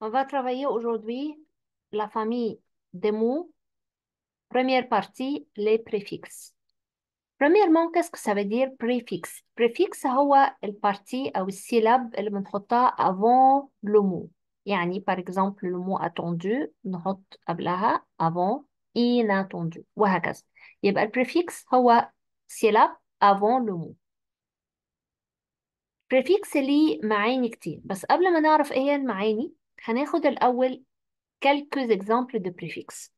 On va travailler aujourd'hui la famille des mots. Première partie, les préfixes. Premièrement, qu'est-ce que ça veut dire préfixe Préfixe هو البارتي à السيلاب اللي بنحطها avant le mot. يعني par exemple le mot attendu نحط قبلها avant inattendu le préfixe, c'est هو syllabe avant le mot. préfixe ليه معاني كتير بس avant de نعرف ايه quelques exemples de préfixes.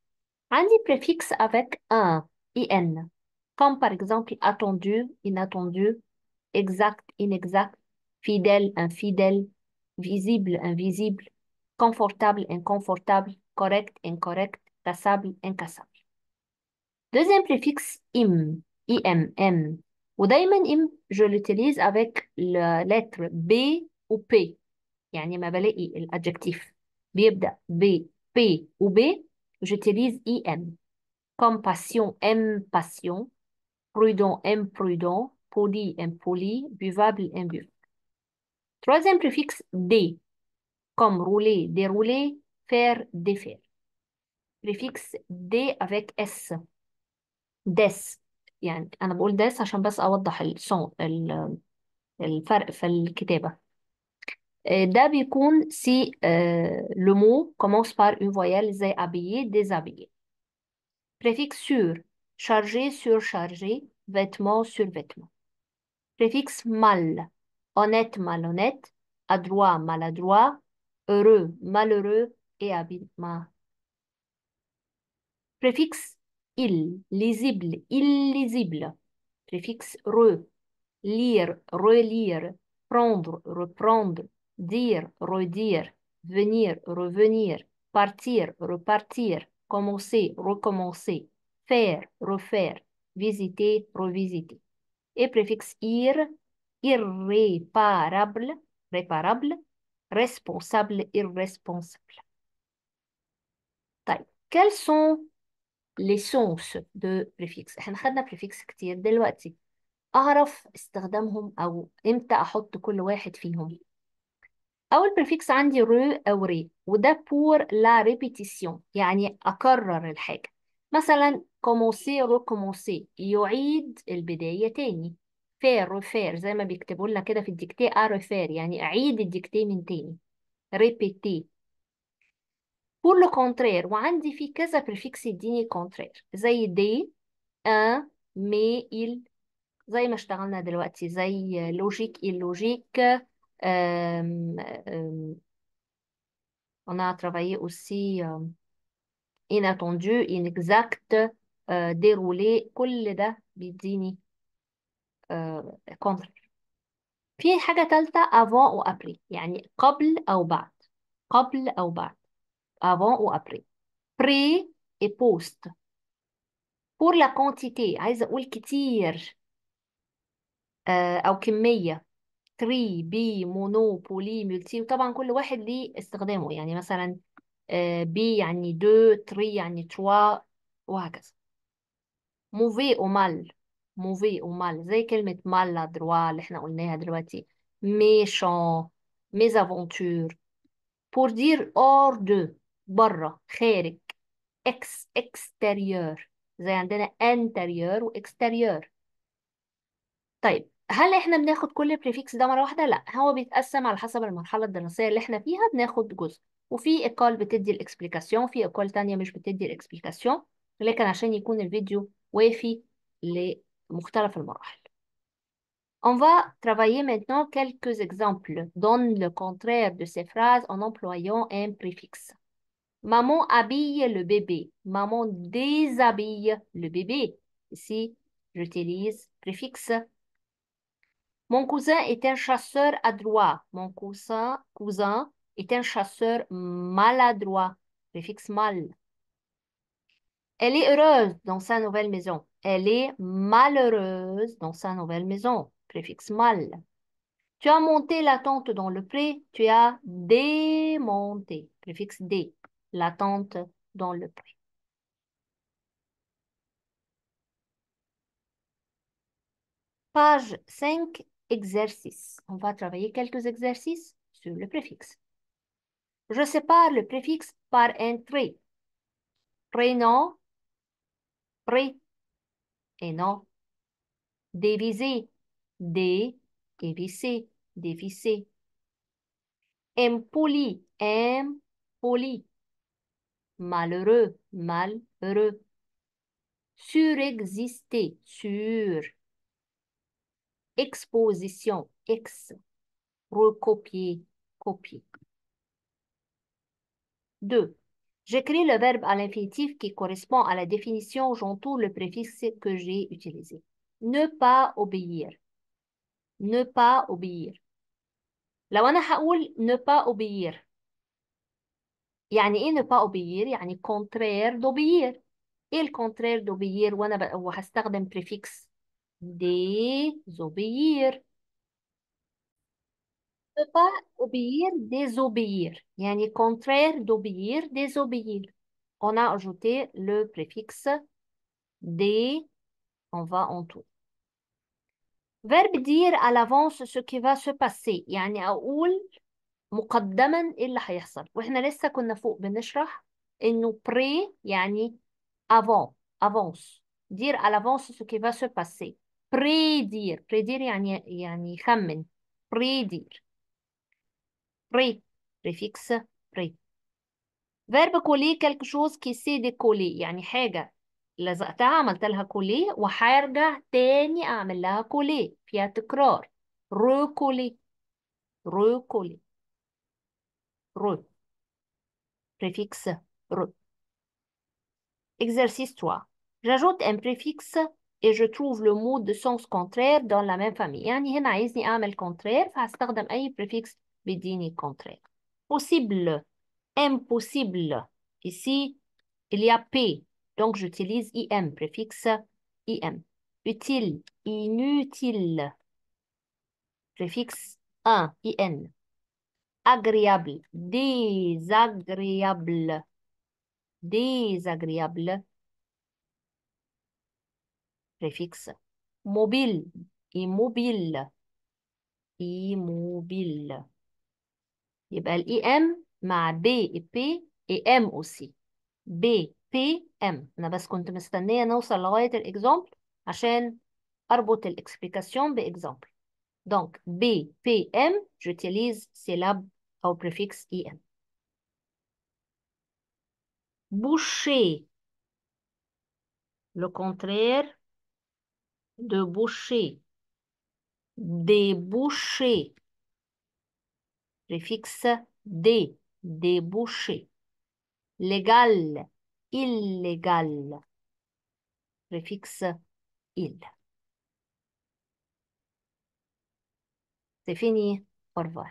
عندي préfixes avec un, in, comme par exemple attendu, inattendu, exact, inexact, fidèle, infidèle, visible, invisible, confortable, inconfortable, correct, incorrect, cassable, incassable. Deuxième préfixe im, im, m. Ou d'ailleurs im, je l'utilise avec la lettre B ou P. Il y a un adjectif. b P ou B j'utilise passion, compassion passion prudent M-prudent. poli impoli buvable imbuvable troisième préfixe D comme rouler dérouler faire défaire préfixe D avec S des يعني أنا بقول des عشان بس أوضح الصوت الفرق في الكتابة euh, David si euh, le mot commence par une voyelle est habillé, déshabillé. Préfixe sur, chargé, surchargé, vêtement, survêtement. Préfixe mal, honnête, malhonnête, adroit, maladroit, heureux, malheureux et mal. Préfixe il, lisible, illisible. Préfixe re, lire, relire, prendre, reprendre, dire, redire, venir, revenir, partir, repartir, commencer, recommencer, faire, refaire, visiter, revisiter. Et préfixe ir, irréparable, réparable, responsable, irresponsable. quels sont les sens de préfixe احنا خدنا préfixe كتير دلوقتي اعرف استخدامهم او امتى احط كل واحد فيهم اول بريفيكس عندي رو او ري وده بور لا ريبيتيسيون يعني اكرر الحاجه مثلا كوموسي ريكوموسي يعيد البدايه تاني فير ريفير زي ما بيكتبوا لنا كده في الديكتي اريفير يعني اعيد الديكتي من تاني ريبيتي بور لو كونترير وعندي في كذا بريفيكس يديني كونترير زي دي ان مي il زي ما اشتغلنا دلوقتي زي لوجيك اللوجيك on a travaillé aussi inattendu, inexact, euh, déroulé كل ده بيديني contr في حاجة تالتة avant ou après يعني قبل أو بعد قبل أو بعد avant ou après pré et post pour la quantité عايزة أقول كتير أو كمية تري بي مونوبولي ملتي وطبعا كل واحد ليه استخدامه يعني مثلا بي آه، يعني دو تري يعني تروا وهكذا موفي ومال موفي ومال زي كلمة مال لا دروا اللي احنا قلناها دلوقتي ميشان ميزافونتور بور دير اور دو برا خارج اكس اكستيريور زي عندنا انتيريور واكستيريور طيب On va travailler maintenant quelques exemples. Donne le contraire de ces phrases en employant un préfixe. Maman habille le bébé. Maman déshabille le bébé. Ici, j'utilise préfixe mon cousin est un chasseur adroit. Mon cousin, cousin est un chasseur maladroit. Préfixe mal. Elle est heureuse dans sa nouvelle maison. Elle est malheureuse dans sa nouvelle maison. Préfixe mal. Tu as monté la tente dans le pré. Tu as démonté. Préfixe dé. La tente dans le pré. Page 5 exercice. On va travailler quelques exercices sur le préfixe. Je sépare le préfixe par un trait. Prénom, pré et non. Dévisé. dé, dévissé, dévissé. Impoli, impoli. Malheureux, malheureux. surexister, sur exposition, ex, recopier, copier. Deux, J'écris le verbe à l'infinitif qui correspond à la définition, j'entoure le préfixe que j'ai utilisé. Ne pas obéir. Ne pas obéir. La أنا ne pas obéir يعني ايه ne pas obéir؟ يعني contraire d'obéir. le contraire d'obéir وأنا prefix Désobéir. Ne pas obéir, désobéir. Il y contraire d'obéir, désobéir. On a ajouté le préfixe dé, on va en tout. Verbe dire à l'avance ce qui va se passer. يعني أقول مقدما إيه اللي هيحصل. وإحنا لسه كنا فوق بنشرح إنه pré يعني avant, avance. Dire à l'avance ce qui va se passer. بريدير بريدير يعني يعني يخمن بريدير بري بريفيكس بري فيرب كولي كالك شوز كي سي دي كولي يعني حاجة لزقتها عملت لها كولي وحارجع تاني أعمل لها كولي فيها تكرار رو كولي رو كولي رو بريفيكس رو اكزرسيس 3. J'ajoute ان بريفيكس et je trouve le mot de sens contraire dans la même famille يعني هنا عايزني أعمل contraire فهستخدم أي préfixe contraire possible impossible ici il y a P donc j'utilise IM préfixe IM utile inutile préfixe 1 IN agréable désagréable désagréable Préfixe mobile, immobile, immobile. Il y a un im, mais b et p et m aussi. b, p, m. je un exemple. On a hein, l'explication de l'exemple. Donc, b, p, m, j'utilise le préfixe im. Boucher. Le contraire boucher, déboucher, préfixe dé, déboucher, légal, illégal, préfixe il. C'est fini, au revoir.